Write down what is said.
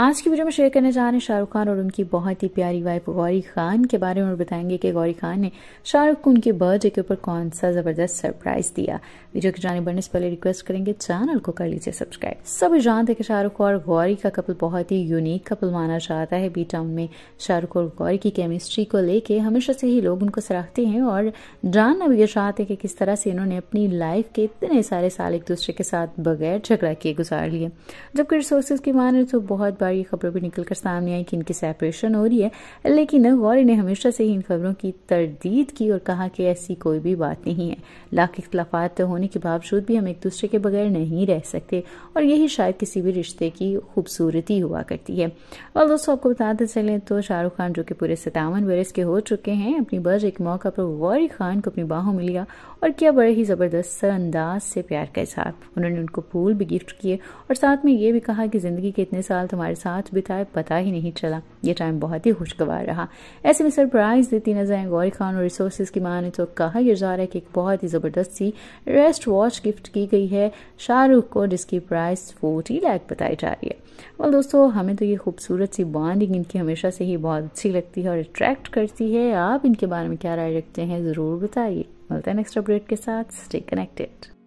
आज की वीडियो में शेयर करने जा रहे हैं शाहरुख खान और उनकी बहुत ही प्यारी वाइफ गौरी खान के बारे में और बताएंगे कि गौरी खान ने शाहरुख को उनके बर्थडे के ऊपर कौन सा जबरदस्त सरप्राइज दिया वीडियो की जाने बढ़ने से पहले रिक्वेस्ट करेंगे चैनल को कर लीजिए सब्सक्राइब सभी जानते हैं कि शाहरुख और गौरी का कपल बहुत ही यूनिक कपल माना जाता है बी टाउन में शाहरुख और गौरी की केमिस्ट्री को लेकर हमेशा से ही लोग उनको सराहते हैं और जानना भी चाहते हैं कि किस तरह से इन्होंने अपनी लाइफ के इतने सारे साल एक दूसरे के साथ बगैर झगड़ा किए गुजार लिए जबकि रिसोर्सेज की माने तो बहुत बार ये खबरों भी निकल कर सामने आई कि इनकी सेपरेशन हो रही है लेकिन गौरी ने हमेशा से ही इन खबरों की तरदीद की और कहा कि ऐसी कोई भी बात नहीं है लाख इख्तलाफात तो होने के बावजूद भी हम एक दूसरे के बगैर नहीं रह सकते और यही शायद किसी भी रिश्ते की खूबसूरती हुआ करती है और दोस्तों आपको बताते चलें तो शाहरुख खान जो कि पूरे सतावन बरस के हो चुके हैं अपनी बर्ज एक मौका पर गौरी खान को अपनी बाहों में लिया और क्या बड़े ही ज़बरदस्त अंदाज से प्यार का इजहार उन्होंने उनको फूल भी गिफ्ट किए और साथ में ये भी कहा कि ज़िंदगी के इतने साल तुम्हारे साथ बिताए पता ही नहीं चला ये टाइम बहुत ही खुशगवार रहा ऐसे में सरप्राइज़ देती नजर गौरी खान और रिसोर्स की माँ ने तो कहा यह जा रहा है कि एक बहुत ही ज़बरदस्त सी रेस्ट वॉच गिफ्ट की गई है शाहरुख को जिसकी प्राइस फोर्टी लाख बताई जा रही है और दोस्तों हमें तो ये खूबसूरत सी बॉन्डिंग इनकी हमेशा से ही बहुत अच्छी लगती है और अट्रैक्ट करती है आप इनके बारे में क्या राय रखते हैं ज़रूर बताइए मिलते हैं नेक्स्ट अपडेट के साथ स्टे कनेक्टेड